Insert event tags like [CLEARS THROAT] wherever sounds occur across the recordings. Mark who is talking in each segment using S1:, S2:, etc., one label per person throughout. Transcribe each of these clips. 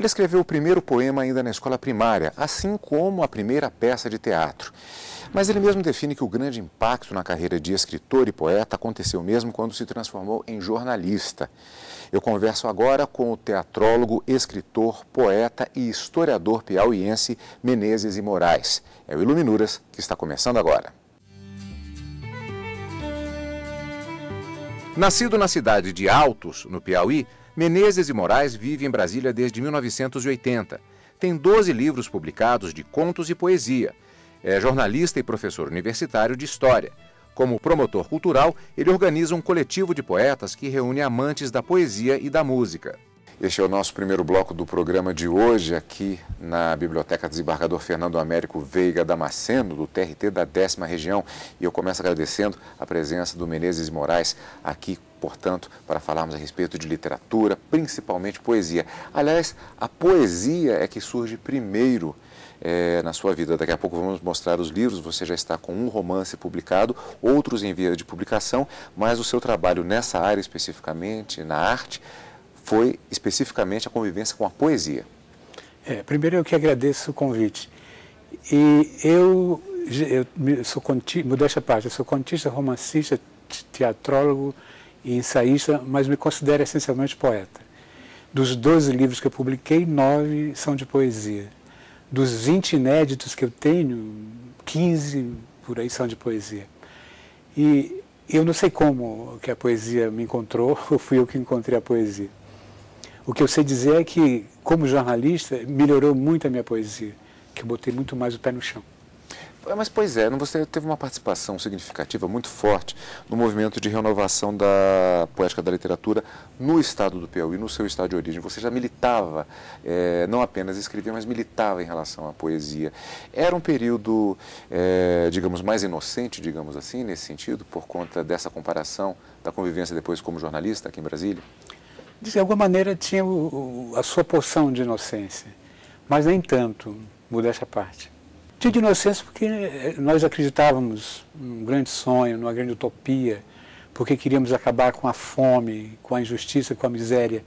S1: Ele escreveu o primeiro poema ainda na escola primária, assim como a primeira peça de teatro. Mas ele mesmo define que o grande impacto na carreira de escritor e poeta aconteceu mesmo quando se transformou em jornalista. Eu converso agora com o teatrólogo, escritor, poeta e historiador piauiense Menezes e Moraes. É o Iluminuras que está começando agora. Nascido na cidade de Altos, no Piauí, Menezes e Moraes vive em Brasília desde 1980. Tem 12 livros publicados de contos e poesia. É jornalista e professor universitário de História. Como promotor cultural, ele organiza um coletivo de poetas que reúne amantes da poesia e da música. Este é o nosso primeiro bloco do programa de hoje, aqui na Biblioteca Desembargador Fernando Américo Veiga Damasceno, do TRT da décima região. E eu começo agradecendo a presença do Menezes Moraes aqui, portanto, para falarmos a respeito de literatura, principalmente poesia. Aliás, a poesia é que surge primeiro. É, na sua vida. Daqui a pouco vamos mostrar os livros. Você já está com um romance publicado, outros em via de publicação, mas o seu trabalho nessa área especificamente, na arte, foi especificamente a convivência com a poesia.
S2: É, primeiro eu que agradeço o convite. E eu, eu sou contista, modéstia parte, eu sou contista, romancista, teatrólogo e ensaísta, mas me considero essencialmente poeta. Dos 12 livros que eu publiquei, nove são de poesia. Dos 20 inéditos que eu tenho, 15 por aí são de poesia. E eu não sei como que a poesia me encontrou, [LAUGHS] ou fui eu que encontrei a poesia. O que eu sei dizer é que, como jornalista, melhorou muito a minha poesia, que eu botei muito mais o pé no chão.
S1: É, mas, pois é, você teve uma participação significativa, muito forte, no movimento de renovação da poética da literatura no estado do Piauí, no seu estado de origem. Você já militava, é, não apenas escrevia, mas militava em relação à poesia. Era um período, é, digamos, mais inocente, digamos assim, nesse sentido, por conta dessa comparação da convivência depois como jornalista aqui em Brasília?
S2: de alguma maneira tinha o, o, a sua porção de inocência, mas nem tanto, modéstia à parte. Tinha de inocência porque eh, nós acreditávamos num grande sonho, numa grande utopia, porque queríamos acabar com a fome, com a injustiça, com a miséria.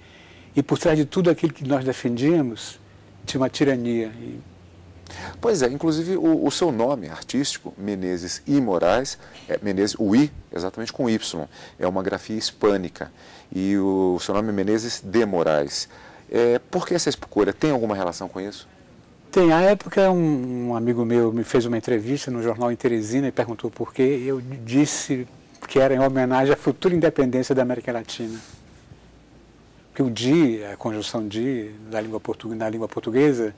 S2: E por trás de tudo aquilo que nós defendíamos, tinha uma tirania.
S1: Pois é, inclusive o, o seu nome artístico, Menezes I Moraes, é Menezes, o I, exatamente com Y, é uma grafia hispânica e o seu nome é Menezes de Moraes. É, por que essa escolha? Tem alguma relação com isso?
S2: Tem. À época, um, um amigo meu me fez uma entrevista no jornal em Teresina e perguntou por quê. Eu disse que era em homenagem à futura independência da América Latina. Porque o di, a conjunção di da língua portuguesa, na língua portuguesa,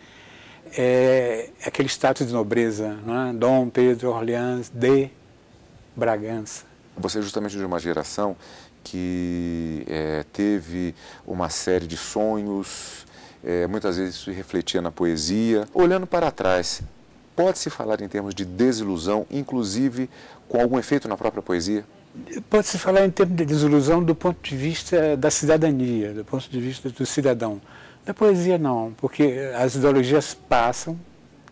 S2: é aquele status de nobreza, não é? Dom Pedro Orleans de Bragança.
S1: Você é justamente de uma geração que é, teve uma série de sonhos, é, muitas vezes isso refletia na poesia. Olhando para trás, pode-se falar em termos de desilusão, inclusive com algum efeito na própria poesia?
S2: Pode-se falar em termos de desilusão do ponto de vista da cidadania, do ponto de vista do cidadão. Da poesia, não, porque as ideologias passam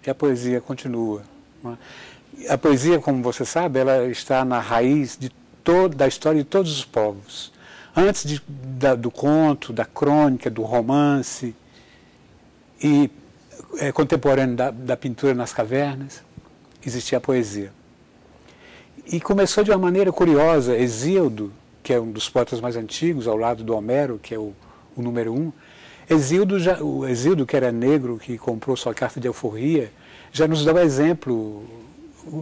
S2: e a poesia continua. É? A poesia, como você sabe, ela está na raiz de da história de todos os povos. Antes de, da, do conto, da crônica, do romance, e é, contemporâneo da, da pintura nas cavernas, existia a poesia. E começou de uma maneira curiosa. Exíodo, que é um dos poetas mais antigos, ao lado do Homero, que é o, o número um, Exíodo, já, o Exíodo, que era negro, que comprou sua carta de alforria, já nos dá o um exemplo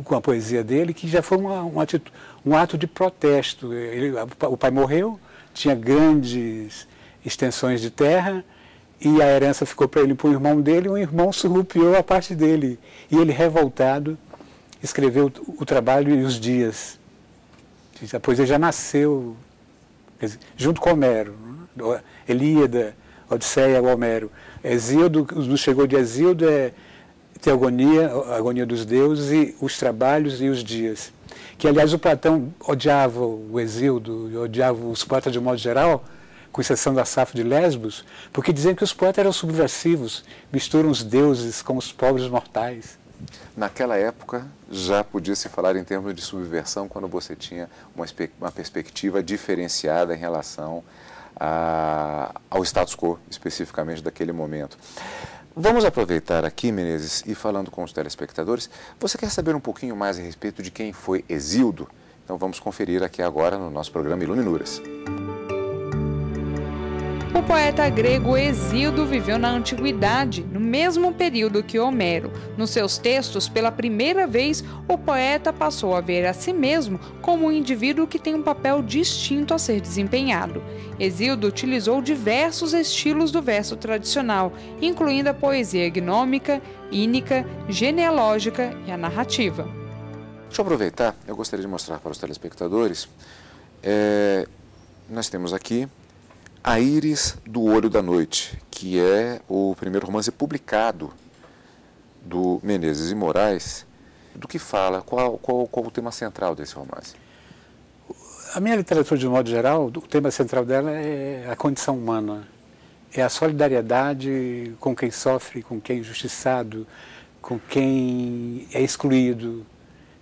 S2: com a poesia dele, que já foi uma, uma atitude, um ato de protesto. Ele, o pai morreu, tinha grandes extensões de terra e a herança ficou para ele para o irmão dele, e o irmão surrupiou a parte dele. E ele, revoltado, escreveu o, o trabalho e os dias. A poesia já nasceu dizer, junto com Homero, né? Elíada, Odisseia, Homero. Exíodo, nos chegou de Exíodo é teogonia, a agonia dos deuses, e os trabalhos e os dias. Que, aliás, o Platão odiava o Exildo, odiava os poetas de modo geral, com exceção da Safo de Lesbos, porque diziam que os poetas eram subversivos, misturam os deuses com os pobres mortais. Naquela época
S1: já podia se falar em termos de subversão quando você tinha uma, uma perspectiva diferenciada em relação a, ao status quo, especificamente daquele momento. Vamos aproveitar aqui, Menezes, e falando com os telespectadores, você quer saber um pouquinho mais a respeito de quem foi Exildo? Então vamos conferir aqui agora no nosso programa Iluminuras.
S2: O poeta grego Hesíodo viveu na antiguidade, no mesmo período que Homero. Nos seus textos, pela primeira vez, o poeta passou a ver a si mesmo como um indivíduo que tem um papel distinto a ser desempenhado. Hesíodo utilizou diversos estilos do verso tradicional, incluindo a poesia gnômica, ínica, genealógica e a narrativa.
S1: Deixa eu aproveitar, eu gostaria de mostrar para os telespectadores. É, nós temos aqui a Íris do Olho da Noite, que é o primeiro romance publicado do Menezes e Moraes, do que fala? Qual, qual, qual o tema central
S2: desse romance? A minha literatura, de um modo geral, o tema central dela é a condição humana, é a solidariedade com quem sofre, com quem é injustiçado, com quem é excluído.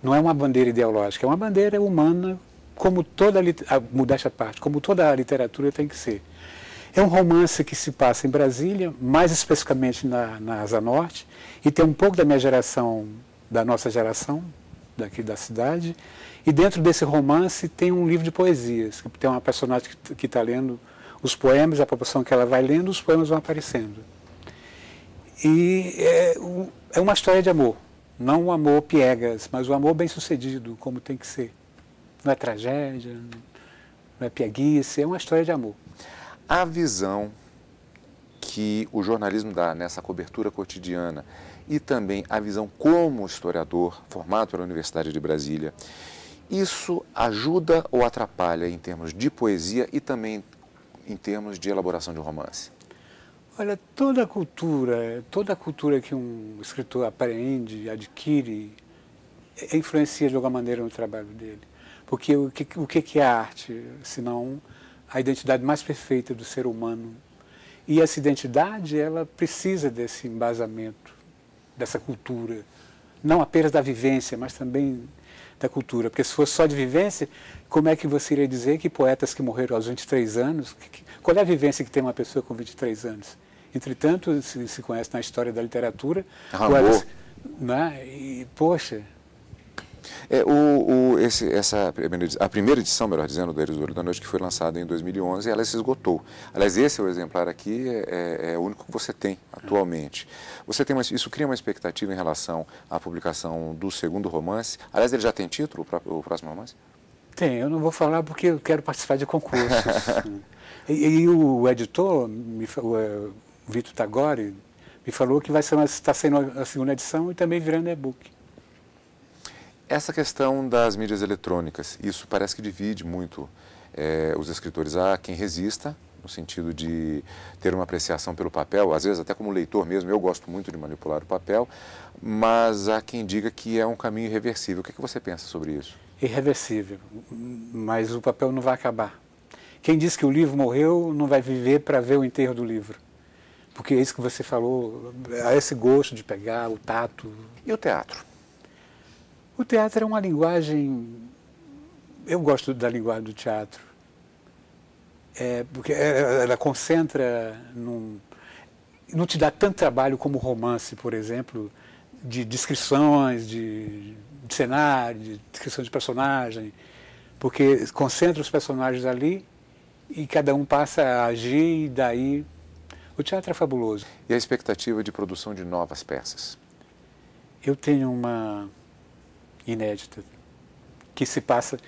S2: Não é uma bandeira ideológica, é uma bandeira humana, como toda a, a parte, como toda a literatura tem que ser. É um romance que se passa em Brasília, mais especificamente na, na Asa Norte, e tem um pouco da minha geração, da nossa geração, daqui da cidade. E dentro desse romance tem um livro de poesias, que tem uma personagem que está lendo os poemas, a proporção que ela vai lendo, os poemas vão aparecendo. E é, é uma história de amor, não um amor piegas, mas um amor bem sucedido, como tem que ser. Não é tragédia, não é pieguice, é uma história de amor.
S1: A visão que o jornalismo dá nessa cobertura cotidiana e também a visão como historiador, formado pela Universidade de Brasília, isso ajuda ou atrapalha em termos de poesia e também em termos de elaboração de romance?
S2: Olha, toda cultura, toda cultura que um escritor aprende adquire, influencia de alguma maneira no trabalho dele. Porque o que, o que é arte, senão a identidade mais perfeita do ser humano. E essa identidade, ela precisa desse embasamento, dessa cultura, não apenas da vivência, mas também da cultura. Porque se fosse só de vivência, como é que você iria dizer que poetas que morreram aos 23 anos, que, qual é a vivência que tem uma pessoa com 23 anos? Entretanto, se, se conhece na história da literatura, Ramon. poetas, né? e, poxa,
S1: é, o, o, esse, essa a primeira edição, melhor dizendo, do Eres do Olho da Noite, que foi lançada em 2011, ela se esgotou. Aliás, esse é o exemplar aqui, é, é, é, o único que você tem atualmente. Você tem uma, isso cria uma expectativa em relação à publicação do segundo romance. Aliás, ele já tem título, o
S2: próximo romance? Tem, eu não vou falar porque eu quero participar de concursos. [LAUGHS] e, e, o editor, me, é, o, Vitor Tagore, me falou que vai ser uma, está sendo a segunda edição e também virando e-book.
S1: Essa questão das mídias eletrônicas, isso parece que divide muito é, os escritores. Há quem resista, no sentido de ter uma apreciação pelo papel, às vezes até como leitor mesmo, eu gosto muito de manipular o papel, mas há quem diga que é um caminho irreversível. O que, é que você pensa sobre isso?
S2: Irreversível, mas o papel não vai acabar. Quem diz que o livro morreu não vai viver para ver o enterro do livro. Porque é isso que você falou, há esse gosto de pegar, o tato. E o teatro? O teatro é uma linguagem. Eu gosto da linguagem do teatro. É, porque é, ela concentra num. Não te dá tanto trabalho como o romance, por exemplo, de descrições, de, de cenário, de descrição de personagem, porque concentra os personagens ali e cada um passa a agir e daí o teatro é fabuloso. E
S1: a expectativa de produção de novas peças?
S2: Eu tenho uma inédita, que se passa,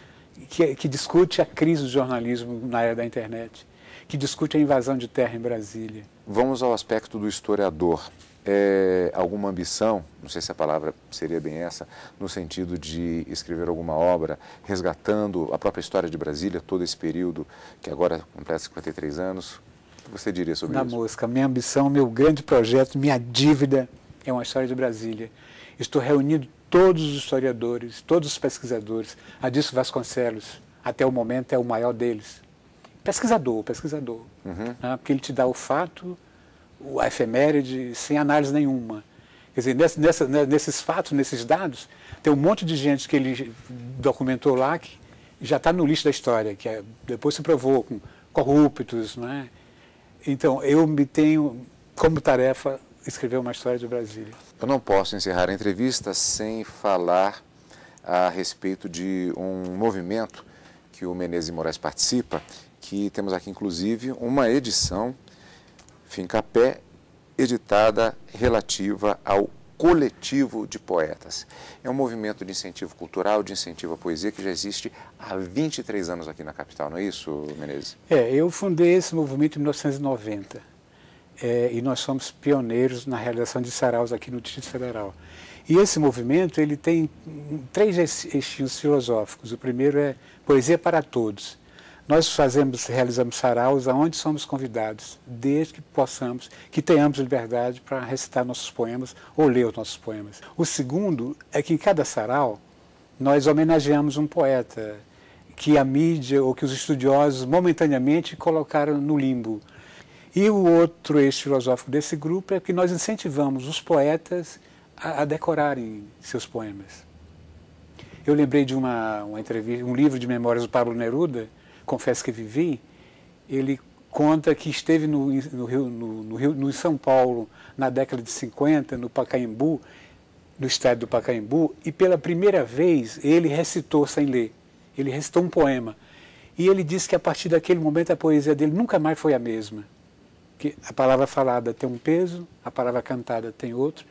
S2: que, que discute a crise do jornalismo na era da internet, que discute a invasão de terra em Brasília.
S1: Vamos ao aspecto do historiador. É, alguma ambição, não sei se a palavra seria bem essa, no sentido de escrever alguma obra resgatando a própria história de Brasília, todo esse período que agora completa 53 anos? O que você diria sobre Na isso?
S2: Na música, minha ambição, meu grande projeto, minha dívida é uma história de Brasília. Estou reunindo todos os historiadores, todos os pesquisadores. Adilson Vasconcelos, até o momento, é o maior deles. Pesquisador, pesquisador. Uhum. Né? Porque ele te dá o fato, a efeméride, sem análise nenhuma. Quer dizer, nessa, né, nesses fatos, nesses dados, tem um monte de gente que ele documentou lá que já está no lixo da história, que é, depois se provou com corruptos, né? Então, eu me tenho como tarefa escrever uma história de Brasília.
S1: Eu não posso encerrar a entrevista sem falar a respeito de um movimento que o Menezes Moraes participa, que temos aqui inclusive uma edição, Fincapé, editada relativa ao coletivo de poetas. É um movimento de incentivo cultural, de incentivo à poesia, que já existe há 23 anos aqui na capital, não é isso, Menezes?
S2: É, eu fundei esse movimento em 1990 é, e nós somos pioneiros na realização de saraus aqui no Distrito Federal. E esse movimento ele tem três estilos filosóficos. O primeiro é poesia para todos. Nós fazemos, realizamos saraus aonde somos convidados, desde que possamos, que tenhamos liberdade para recitar nossos poemas ou ler os nossos poemas. O segundo é que em cada sarau nós homenageamos um poeta que a mídia ou que os estudiosos momentaneamente colocaram no limbo e o outro eixo filosófico desse grupo é que nós incentivamos os poetas a, a decorarem seus poemas. Eu lembrei de uma, uma entrevista, um livro de memórias do Pablo Neruda, Confesso que Vivi, ele conta que esteve no, no, Rio, no, no, Rio, no São Paulo na década de 50, no Pacaembu, no estádio do Pacaembu, e pela primeira vez ele recitou sem ler. Ele recitou um poema. E ele disse que a partir daquele momento a poesia dele nunca mais foi a mesma. Porque a palavra falada tem um peso, a palavra cantada tem outro,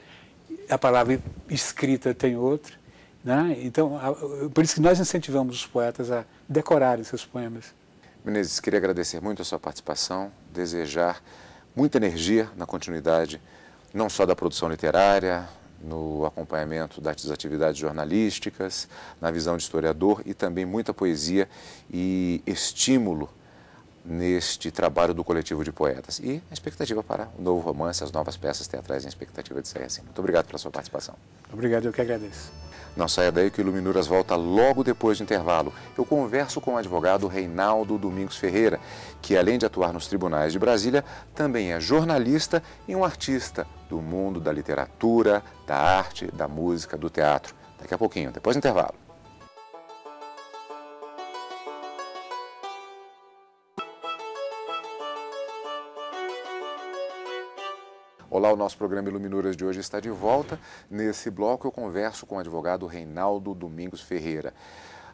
S2: a palavra escrita tem outro. Né? Então, por isso que nós incentivamos os poetas a decorarem seus poemas.
S1: Menezes, queria agradecer muito a sua participação, desejar muita energia na continuidade, não só da produção literária, no acompanhamento das atividades jornalísticas, na visão de historiador e também muita poesia e estímulo neste trabalho do coletivo de poetas. E
S2: a expectativa para
S1: o novo romance, as novas peças teatrais em expectativa de sair assim. Muito obrigado pela sua participação.
S2: Obrigado, eu que agradeço.
S1: Não saia daí que o Iluminuras volta logo depois do intervalo. Eu converso com o advogado Reinaldo Domingos Ferreira, que além de atuar nos tribunais de Brasília, também é jornalista e um artista do mundo da literatura, da arte, da música, do teatro. Daqui a pouquinho, depois do intervalo. Olá, o nosso programa Iluminuras de hoje está de volta. Nesse bloco eu converso com o advogado Reinaldo Domingos Ferreira.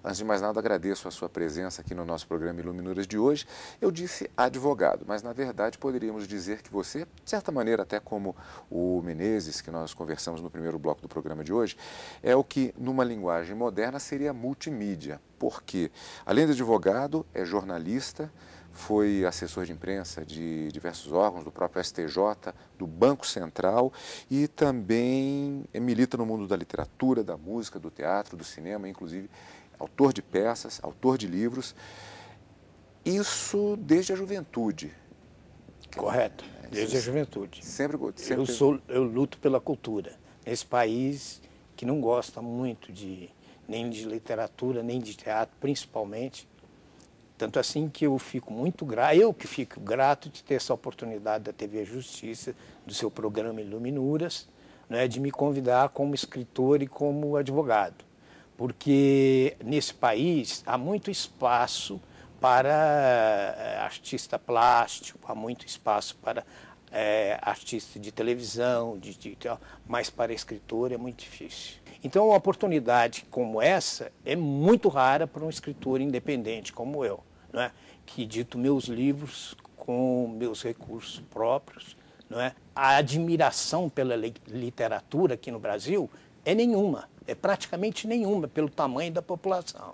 S1: Antes de mais nada, agradeço a sua presença aqui no nosso programa Iluminuras de hoje. Eu disse advogado, mas na verdade poderíamos dizer que você, de certa maneira, até como o Menezes, que nós conversamos no primeiro bloco do programa de hoje, é o que numa linguagem moderna seria multimídia. Porque, além de advogado, é jornalista, foi assessor de imprensa de diversos órgãos, do próprio STJ, do Banco Central e também é, milita no mundo da literatura, da música, do teatro, do cinema, inclusive autor de peças, autor de livros. Isso desde a juventude.
S3: Correto, desde a juventude. Sempre, sempre... Eu, sou, eu luto pela cultura. Nesse país que não gosta muito de nem de literatura, nem de teatro, principalmente, tanto assim que eu fico muito grato, eu que fico grato de ter essa oportunidade da TV Justiça, do seu programa Iluminuras, né, de me convidar como escritor e como advogado. Porque nesse país há muito espaço para eh, artista plástico, há muito espaço para é, artista de televisão, de, de, mas para escritor é muito difícil. Então, uma oportunidade como essa é muito rara para um escritor independente como eu. É? que edito meus livros com meus recursos próprios. É? A admiração pela literatura aqui no Brasil é nenhuma, é praticamente nenhuma pelo tamanho da população.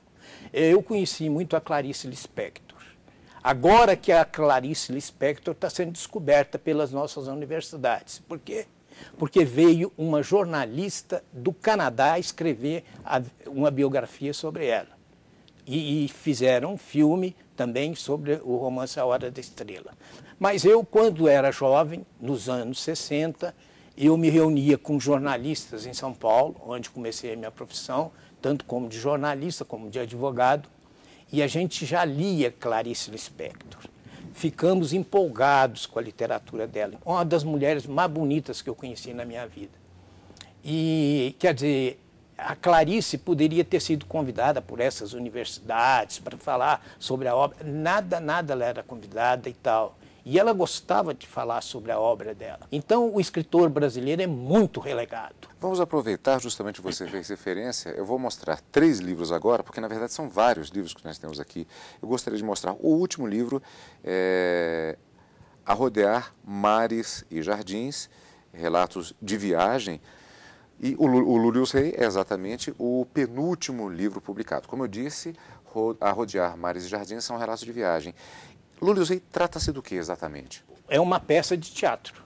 S3: Eu conheci muito a Clarice Lispector. Agora que a Clarice Lispector está sendo descoberta pelas nossas universidades. Por quê? Porque veio uma jornalista do Canadá escrever uma biografia sobre ela. E, fizeram um filme também sobre o romance A Hora da Estrela. Mas eu, quando era jovem, nos anos 60, eu me reunia com jornalistas em São Paulo, onde comecei a minha profissão, tanto como de jornalista como de advogado, e a gente já lia Clarice Lispector. Ficamos empolgados com a literatura dela, uma das mulheres mais bonitas que eu conheci na minha vida. E, quer dizer, a Clarice poderia ter sido convidada por essas universidades para falar sobre a obra. Nada, nada ela era convidada e tal. E ela gostava de falar sobre a obra dela. Então, o escritor brasileiro é muito relegado.
S1: Vamos aproveitar justamente você fez referência. Eu vou mostrar três livros agora, porque na verdade são vários livros que nós temos aqui. Eu gostaria de mostrar o último livro, é... A Rodear Mares e Jardins, Relatos de Viagem, e o, o Lúlius Rei é exatamente o penúltimo livro publicado. Como eu disse, A Rodear Mares e Jardins são relatos de viagem. Lúlius Rei trata-se do que
S3: exatamente? É uma peça de teatro.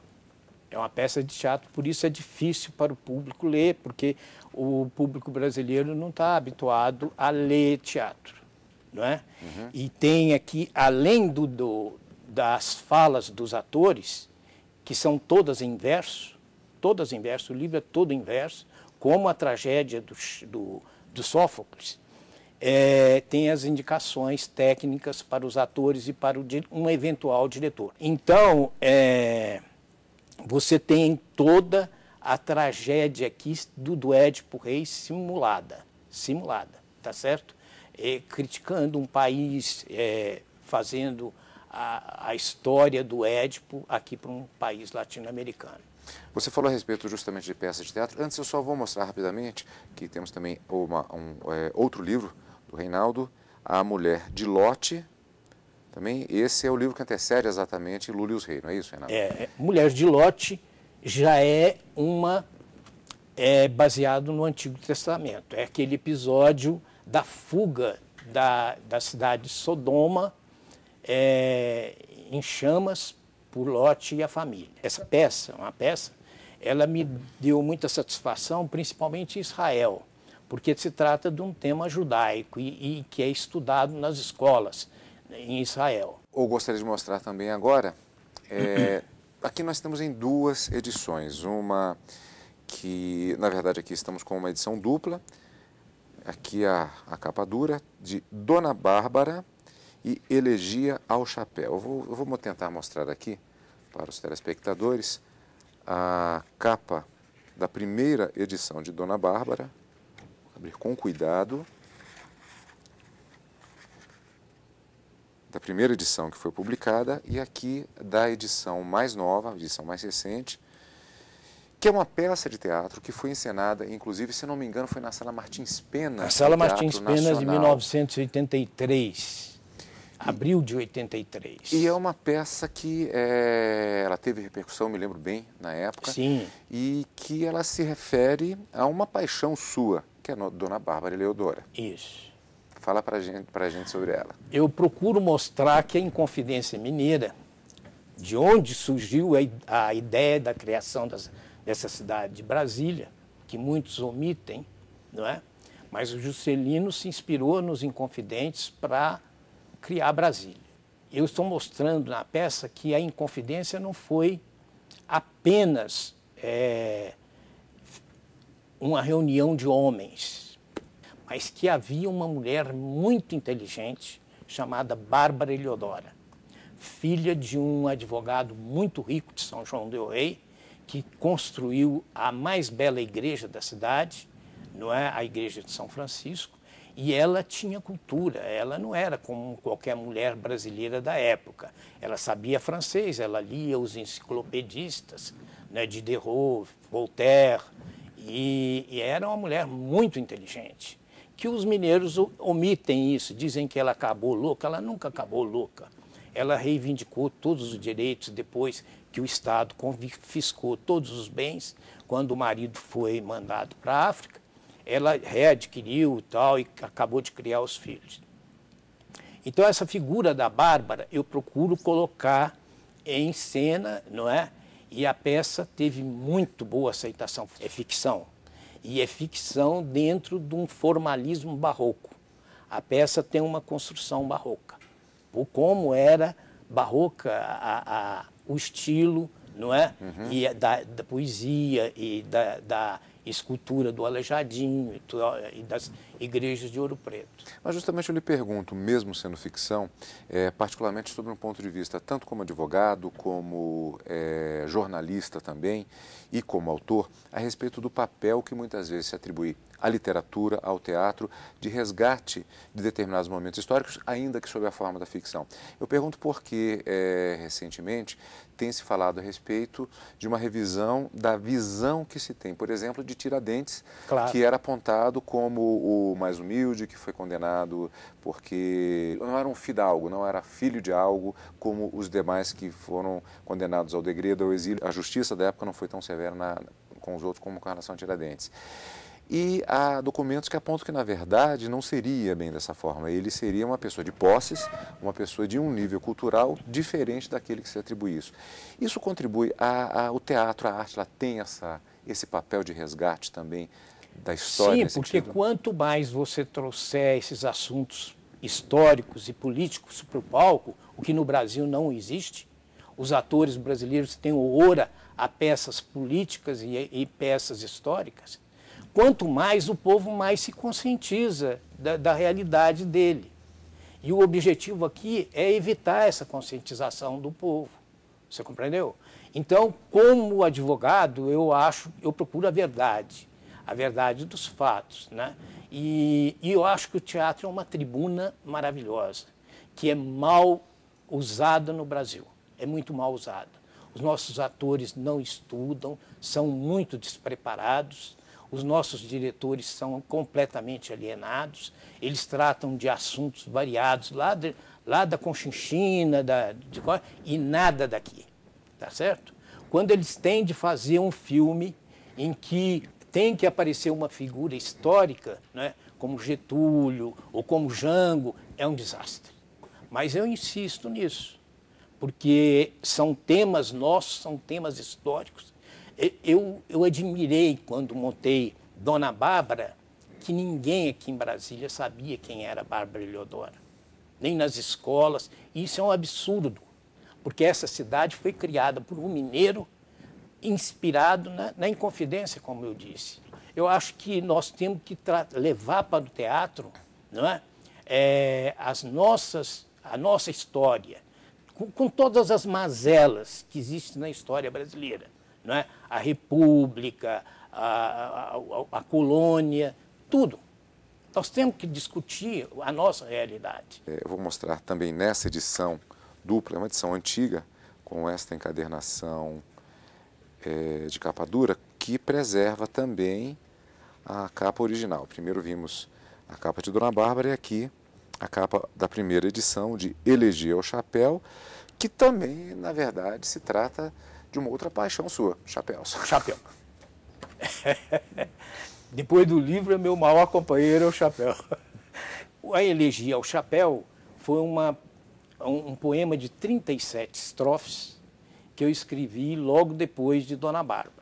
S3: É uma peça de teatro, por isso é difícil para o público ler, porque o público brasileiro não está habituado a ler teatro, não é? Uhum. E tem aqui, além do, do, das falas dos atores, que são todas em verso, todas em verso, o livro é todo em verso, como a tragédia do, do, do Sófocles, é, tem as indicações técnicas para os atores e para o, um eventual diretor. Então, é, você tem toda a tragédia aqui do, do Édipo Rei simulada, simulada, tá certo? É, criticando um país, é, fazendo a, a, história do Édipo aqui para um país latino-americano.
S1: Você falou a respeito justamente de peças de teatro. Antes eu só vou mostrar rapidamente que temos também uma, um, é, outro livro do Reinaldo, A Mulher de Lote. Também esse é o livro que antecede exatamente Lula e os Reis, não é isso, Renato? É, é
S3: Mulher de Lote já é uma é baseado no Antigo Testamento. É aquele episódio da fuga da, da cidade de Sodoma é, em chamas o lote e a família. Essa peça, uma peça, ela me deu muita satisfação, principalmente em Israel, porque se trata de um tema judaico e, e que é estudado nas escolas né, em Israel. Eu gostaria de mostrar também agora.
S1: É, [CLEARS THROAT] aqui nós estamos em duas edições. Uma que, na verdade, aqui estamos com uma edição dupla. Aqui a, a capa dura de Dona Bárbara e Elegia ao Chapéu. Eu vou, eu vou tentar mostrar aqui para os telespectadores a capa da primeira edição de Dona Bárbara. Vou abrir com cuidado. Da primeira edição que foi publicada e aqui da edição mais nova, edição mais recente, que é uma peça de teatro que foi encenada, inclusive, se não me engano, foi na Sala Martins Pena. Na Sala Martins Pena de
S3: 1983 abril de 83.
S1: E é uma peça que é, ela teve repercussão, me lembro bem, na época. Sim. E
S3: que ela se
S1: refere a uma paixão sua, que é Dona Bárbara Leodora. Isso. Fala
S3: para gente, gente sobre ela. Eu procuro mostrar que a Inconfidência Mineira, de onde surgiu a, a ideia da criação das, dessa cidade de Brasília, que muitos omitem, não é? Mas o Juscelino se inspirou nos Inconfidentes para criar Brasília. Eu estou mostrando na peça que a Inconfidência não foi apenas é, uma reunião de homens, mas que havia uma mulher muito inteligente chamada Bárbara Eliodora, filha de um advogado muito rico de São João del Rei, que construiu a mais bela igreja da cidade, não é a igreja de São Francisco, e ela tinha cultura, ela não era como qualquer mulher brasileira da época. Ela sabia francês, ela lia os enciclopedistas né, de Diderot, Voltaire, e, e era uma mulher muito inteligente. Que os mineiros omitem isso, dizem que ela acabou louca, ela nunca acabou louca. Ela reivindicou todos os direitos depois que o Estado confiscou todos os bens quando o marido foi mandado para a África ela readquiriu tal e acabou de criar os filhos. Então essa figura da Bárbara eu procuro colocar em cena, não é? E a peça teve muito boa aceitação. É ficção. E é ficção dentro de um formalismo barroco. A peça tem uma construção barroca. o como era barroca a, a, o estilo, não é? Uhum. E é da, da, poesia e da, da escultura do Alejadinho e das igrejas de Ouro Preto. Mas justamente
S1: eu lhe pergunto, mesmo sendo ficção, é, particularmente sobre um ponto de vista tanto como advogado, como é, jornalista também e como autor, a respeito do papel que muitas vezes se atribui à literatura, ao teatro, de resgate de determinados momentos históricos, ainda que sob a forma da ficção. Eu pergunto por que, é, recentemente, tem se falado a respeito de uma revisão da visão que se tem, por exemplo, de Tiradentes, claro. que era apontado como o mais humilde, que foi condenado porque não era um fidalgo, não era filho de algo, como os demais que foram condenados ao degredo, ao exílio. A justiça da época não foi tão severa na, com os outros como com relação a Tiradentes. E há documentos que apontam que, na verdade, não seria bem dessa forma. Ele seria uma pessoa de posses, uma pessoa de um nível cultural diferente daquele que se atribui isso. Isso contribui ao teatro, a arte, ela tem essa, esse papel de resgate também da história. Sim, porque sentido.
S3: quanto mais você trouxer esses assuntos históricos e políticos para o palco, o que no Brasil não existe, os atores brasileiros têm horror a peças políticas e, e peças históricas Quanto mais o povo mais se conscientiza da, da realidade dele. E o objetivo aqui é evitar essa conscientização do povo. Você compreendeu? Então, como advogado, eu acho, eu procuro a verdade, a verdade dos fatos, né? E, e eu acho que o teatro é uma tribuna maravilhosa, que é mal usada no Brasil. É muito mal usada. Os nossos atores não estudam, são muito despreparados, os nossos diretores são completamente alienados, eles tratam de assuntos variados lá, de, lá da Conchinchina, da, de, e nada daqui, tá certo? Quando eles têm de fazer um filme em que tem que aparecer uma figura histórica, né, como Getúlio ou como Jango, é um desastre. Mas eu insisto nisso, porque são temas nossos, são temas históricos eu, eu admirei quando montei Dona Bárbara, que ninguém aqui em Brasília sabia quem era Bárbara Eleodora, nem nas escolas. E isso é um absurdo, porque essa cidade foi criada por um mineiro inspirado na, na Inconfidência, como eu disse. Eu acho que nós temos que levar para o teatro não é? é? as nossas, a nossa história, com, com todas as mazelas que existem na história brasileira. É? a república, a, a, a, colônia, tudo. Nós temos que discutir a nossa realidade.
S1: É, eu vou mostrar também nessa edição dupla, é uma edição antiga, com esta encadernação é, de capa dura, que preserva também a capa original. Primeiro vimos a capa de Dona Bárbara e aqui a capa da primeira edição de Elegia ao Chapéu, que também, na verdade, se trata de uma outra paixão sua, chapéus. Chapéu.
S3: [LAUGHS] Depois do livro, meu maior companheiro é o chapéu. [LAUGHS] A elegia ao chapéu foi uma, um, um poema de 37 estrofes que eu escrevi logo depois de Dona Bárbara.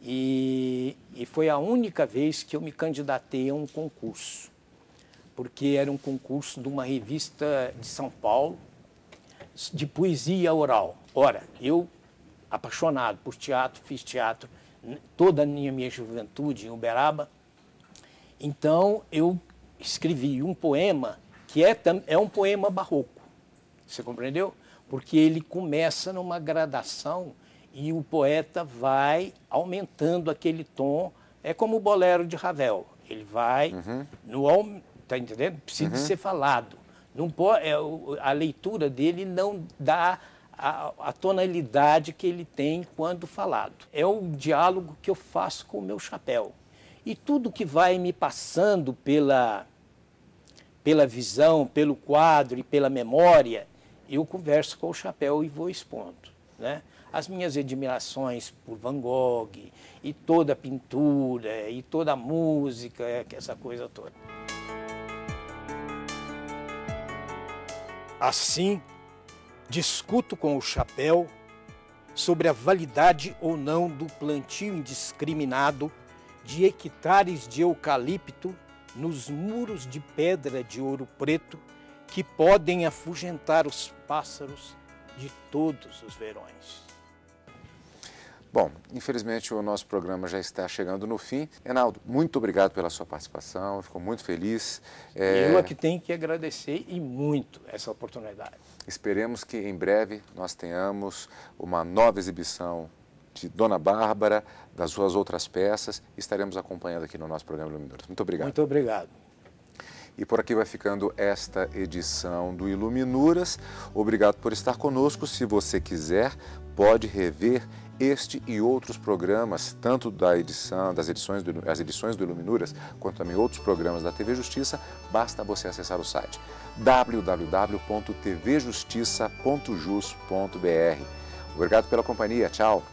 S3: E, e, foi a única vez que eu me candidatei a um concurso, porque era um concurso de uma revista de São Paulo de poesia oral. Ora, eu apaixonado por teatro, fiz teatro toda a minha, minha juventude em Uberaba. Então eu escrevi um poema que é, é um poema barroco. Você compreendeu? Porque ele começa numa gradação e o poeta vai aumentando aquele tom. É como o bolero de Ravel. Ele vai uhum. no tá entendendo? Precisa uhum. ser falado. Não pode, é, a leitura dele não dá a, a, tonalidade que ele tem quando falado. É o diálogo que eu faço com o meu chapéu. E tudo que vai me passando pela, pela visão, pelo quadro e pela memória, eu converso com o chapéu e vou expondo. Né? As minhas admirações por Van Gogh e toda a pintura e toda a música, é essa coisa toda. Assim, Discuto com o chapéu sobre a validade ou não do plantio indiscriminado de hectares de eucalipto nos muros de pedra de ouro preto que podem afugentar os pássaros de todos os verões.
S1: Bom, infelizmente o nosso programa já está chegando no fim. Reinaldo, muito obrigado pela sua participação, ficou muito feliz. É... Eu é que tenho
S3: que agradecer e muito essa oportunidade.
S1: Esperemos que em breve nós tenhamos uma nova exibição de Dona Bárbara, das suas outras peças, estaremos acompanhando aqui no nosso programa Iluminuras. Muito obrigado. Muito obrigado. E por aqui vai ficando esta edição do Iluminuras. Obrigado por estar conosco. Se você quiser, pode rever este e outros programas, tanto da edição, das edições do, as edições do Iluminuras, quanto também outros programas da TV Justiça, basta você acessar o site www.tvjustiça.jus.br. Obrigado pela companhia. Tchau.